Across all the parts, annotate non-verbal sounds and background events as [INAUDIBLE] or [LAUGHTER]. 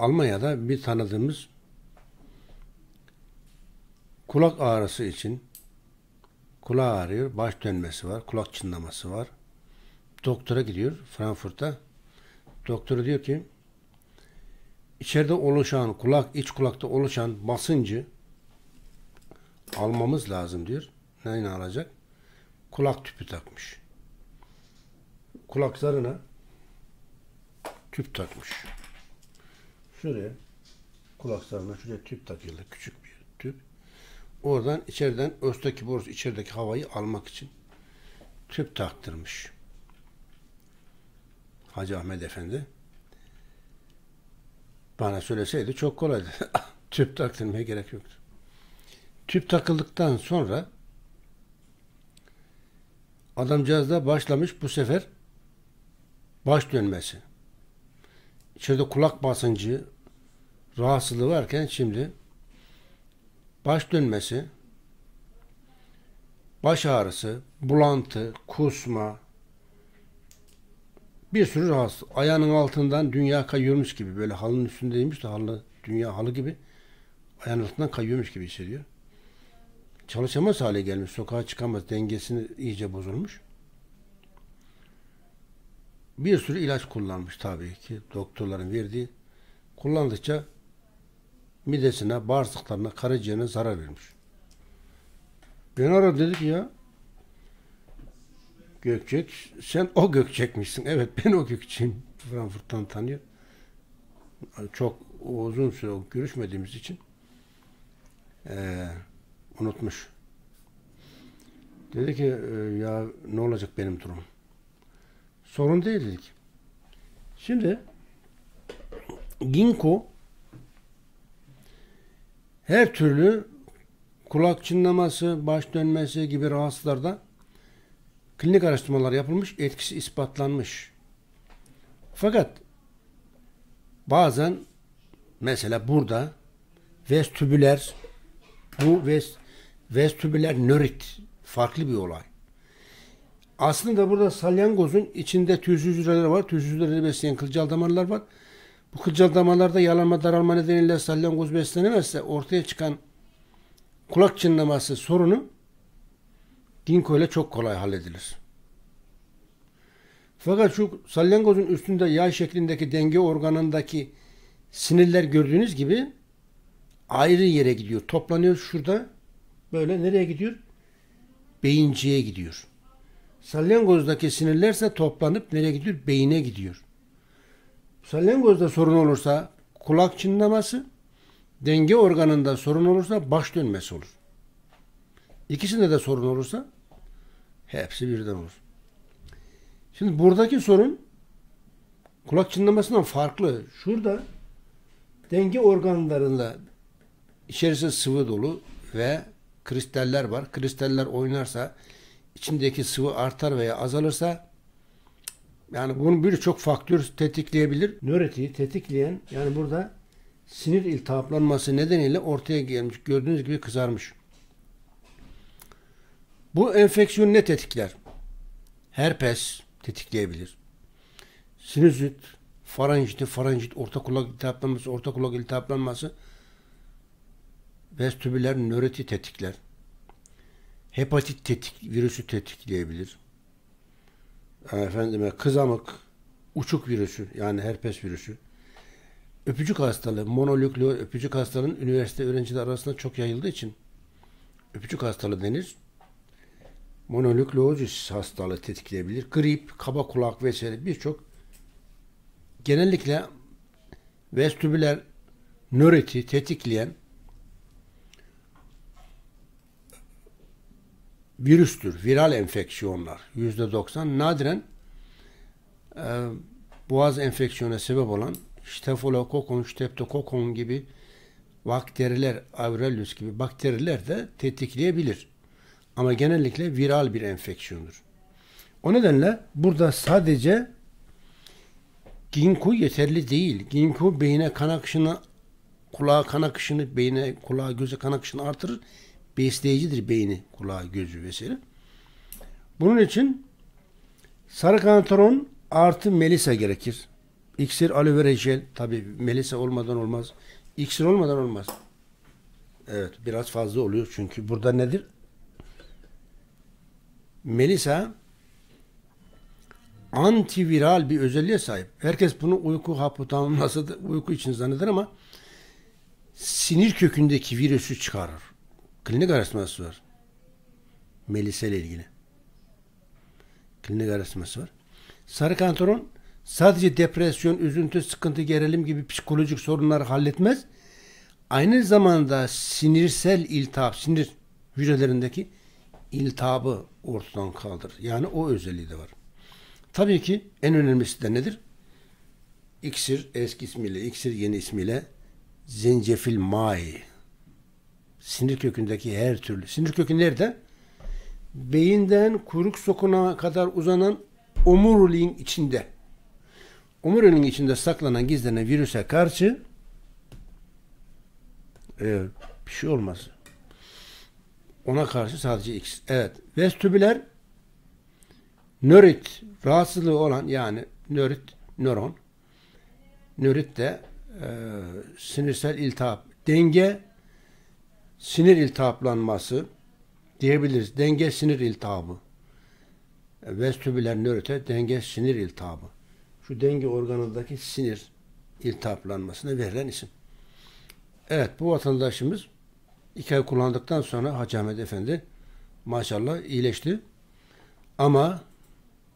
Almanya'da bir tanıdığımız kulak ağrısı için kulağı ağrıyor, baş dönmesi var, kulak çınlaması var. Doktora gidiyor Frankfurt'ta. Doktoru diyor ki içeride oluşan kulak, iç kulakta oluşan basıncı almamız lazım diyor. Neyin alacak? Kulak tüpü takmış. Kulaklarına tüp takmış. Şuraya kulaklarına şuraya tüp takıyorlar. Küçük bir tüp. Oradan içeriden östeki borusu içerideki havayı almak için tüp taktırmış. Hacı Ahmet Efendi bana söyleseydi çok kolaydı. [LAUGHS] tüp taktırmaya gerek yoktu. Tüp takıldıktan sonra adamcağız da başlamış bu sefer baş dönmesi içeride kulak basıncı rahatsızlığı varken şimdi baş dönmesi, baş ağrısı, bulantı, kusma, bir sürü rahatsız. Ayağının altından dünya kayıyormuş gibi böyle halının üstündeymiş de halı, dünya halı gibi ayağının altından kayıyormuş gibi hissediyor. Çalışamaz hale gelmiş, sokağa çıkamaz, dengesini iyice bozulmuş bir sürü ilaç kullanmış tabii ki doktorların verdiği. Kullandıkça midesine, bağırsaklarına, karaciğerine zarar vermiş. Ben aradı dedi ki ya Gökçek sen o Gökçekmişsin. Evet ben o Gökçek'im. Frankfurt'tan tanıyor. Çok uzun süre görüşmediğimiz için ee, unutmuş. Dedi ki e, ya ne olacak benim durumum? Sorun değil dedik. Şimdi Ginkgo her türlü kulak çınlaması, baş dönmesi gibi rahatsızlarda klinik araştırmalar yapılmış, etkisi ispatlanmış. Fakat bazen mesela burada vestibüler bu vest, vestibüler nörit farklı bir olay. Aslında burada salyangozun içinde tüysüz hücreleri var. Tüysüz hücreleri besleyen kılcal damarlar var. Bu kılcal damarlarda yalanma daralma nedeniyle salyangoz beslenemezse ortaya çıkan kulak çınlaması sorunu ginko ile çok kolay halledilir. Fakat şu salyangozun üstünde yay şeklindeki denge organındaki sinirler gördüğünüz gibi ayrı yere gidiyor. Toplanıyor şurada. Böyle nereye gidiyor? Beyinciye gidiyor. Salyangozdaki sinirlerse toplanıp nereye gidiyor? Beyine gidiyor. Salyangozda sorun olursa kulak çınlaması, denge organında sorun olursa baş dönmesi olur. İkisinde de sorun olursa hepsi birden olur. Şimdi buradaki sorun kulak çınlamasından farklı. Şurada denge organlarında içerisinde sıvı dolu ve kristaller var. Kristaller oynarsa içindeki sıvı artar veya azalırsa yani bunun birçok faktör tetikleyebilir. Nöretiyi tetikleyen yani burada sinir iltihaplanması nedeniyle ortaya gelmiş. Gördüğünüz gibi kızarmış. Bu enfeksiyon ne tetikler? Herpes tetikleyebilir. Sinüzit, faranjiti, faranjit, orta kulak iltihaplanması, orta kulak iltihaplanması vestibüler nöreti tetikler. Hepatit tetik, virüsü tetikleyebilir. Ee, efendime kızamık, uçuk virüsü yani herpes virüsü. Öpücük hastalığı, monolüklü öpücük hastalığının üniversite öğrencileri arasında çok yayıldığı için öpücük hastalığı denir. Monolükleozis hastalığı tetikleyebilir. Grip, kaba kulak vesaire birçok genellikle vestibüler nöreti tetikleyen virüstür. Viral enfeksiyonlar yüzde 90 Nadiren e, boğaz enfeksiyona sebep olan stafilokokon, streptokokon gibi bakteriler, aurellus gibi bakteriler de tetikleyebilir. Ama genellikle viral bir enfeksiyondur. O nedenle burada sadece Ginku yeterli değil. Ginku beyine kan akışını, kulağa kan akışını, beyine, kulağa göze kan akışını artırır besleyicidir beyni, kulağı, gözü vesaire. Bunun için sarı kantaron artı melisa gerekir. İksir, aloe vera jel. Tabi melisa olmadan olmaz. İksir olmadan olmaz. Evet biraz fazla oluyor çünkü burada nedir? Melisa antiviral bir özelliğe sahip. Herkes bunu uyku hapı tamamlasa da uyku için zanneder ama sinir kökündeki virüsü çıkarır klinik araştırması var. Melise ile ilgili. Klinik araştırması var. Sarı kantaron sadece depresyon, üzüntü, sıkıntı, gerilim gibi psikolojik sorunları halletmez. Aynı zamanda sinirsel iltihap, sinir hücrelerindeki iltihabı ortadan kaldırır. Yani o özelliği de var. Tabii ki en önemlisi de nedir? İksir eski ismiyle, iksir yeni ismiyle zencefil mai Sinir kökündeki her türlü. Sinir kökü nerede? Beyinden kuyruk sokuna kadar uzanan omuriliğin içinde. Omuriliğin içinde saklanan, gizlenen virüse karşı e, bir şey olmaz. Ona karşı sadece X. Evet. Vestübüler, nörit rahatsızlığı olan yani nörit nöron nörit de e, sinirsel iltihap denge sinir iltihaplanması diyebiliriz. Denge sinir iltihabı. E, Vestibüler nörite denge sinir iltihabı. Şu denge organındaki sinir iltihaplanmasına verilen isim. Evet bu vatandaşımız iki ay kullandıktan sonra Hacı Ahmet Efendi maşallah iyileşti. Ama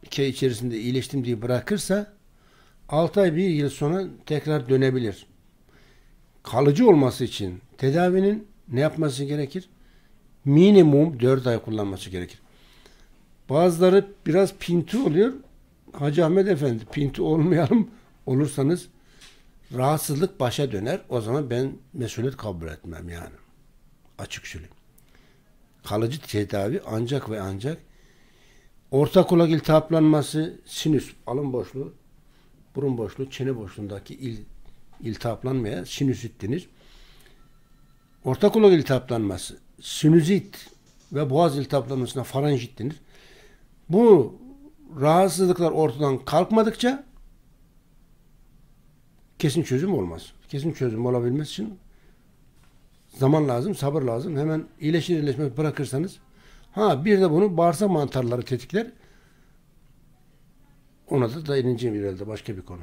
iki ay içerisinde iyileştim diye bırakırsa 6 ay bir yıl sonra tekrar dönebilir. Kalıcı olması için tedavinin ne yapması gerekir? Minimum 4 ay kullanması gerekir. Bazıları biraz pinti oluyor. Hacı Ahmet Efendi pinti olmayalım [LAUGHS] olursanız rahatsızlık başa döner. O zaman ben mesuliyet kabul etmem yani. Açık söyleyeyim. Kalıcı tedavi ancak ve ancak orta kulak iltihaplanması, sinüs, alın boşluğu, burun boşluğu, çene boşluğundaki il, iltihaplanmaya sinüsit denir orta kulak iltihaplanması, sinüzit ve boğaz iltihaplanmasına faranjit denir. Bu rahatsızlıklar ortadan kalkmadıkça kesin çözüm olmaz. Kesin çözüm olabilmesi için zaman lazım, sabır lazım. Hemen iyileşir iyileşmez bırakırsanız ha bir de bunu bağırsa mantarları tetikler. Ona da da değineceğim ileride başka bir konu.